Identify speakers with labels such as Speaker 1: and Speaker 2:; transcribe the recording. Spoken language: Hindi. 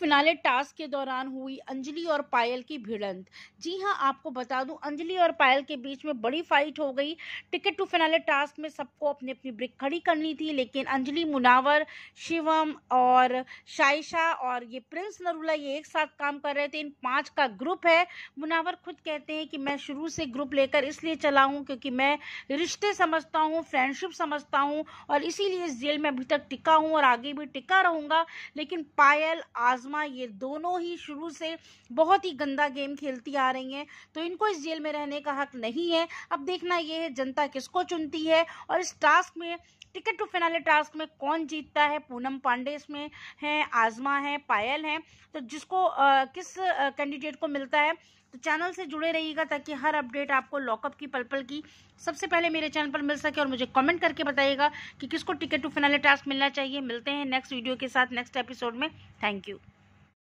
Speaker 1: फिनाले टास्क के दौरान हुई अंजलि और पायल की भिड़ंत जी हाँ आपको बता दूं अंजलि और पायल के बीच में बड़ी फाइट हो गई टिकट टू फिनाले टास्क में सबको अपनी अपनी ब्रिक खड़ी करनी थी लेकिन अंजलि मुनावर शिवम और शाइशा और ये प्रिंस नरूला ये एक साथ काम कर रहे थे इन पाँच का ग्रुप है मुनावर खुद कहते हैं कि मैं शुरू से ग्रुप लेकर इसलिए चला हूँ क्योंकि मैं रिश्ते समझता हूँ फ्रेंडशिप समझता हूँ और इसीलिए इस जेल में अभी तक टिका हूँ और आगे भी टिका रहूँगा लेकिन पायल आज नाजमा ये दोनों ही शुरू से बहुत ही गंदा गेम खेलती आ रही हैं तो इनको इस जेल में रहने का हक नहीं है अब देखना यह है जनता किसको चुनती है और इस टास्क में टिकट टू फिनाले टास्क में कौन जीतता है पूनम पांडे इसमें हैं आजमा है पायल हैं तो जिसको आ, किस कैंडिडेट को मिलता है तो चैनल से जुड़े रहिएगा ताकि हर अपडेट आपको लॉकअप की पल पल की सबसे पहले मेरे चैनल पर मिल सके और मुझे कमेंट करके बताइएगा कि किसको टिकट टू फिनाले टास्क मिलना चाहिए मिलते हैं नेक्स्ट वीडियो के साथ नेक्स्ट एपिसोड में थैंक यू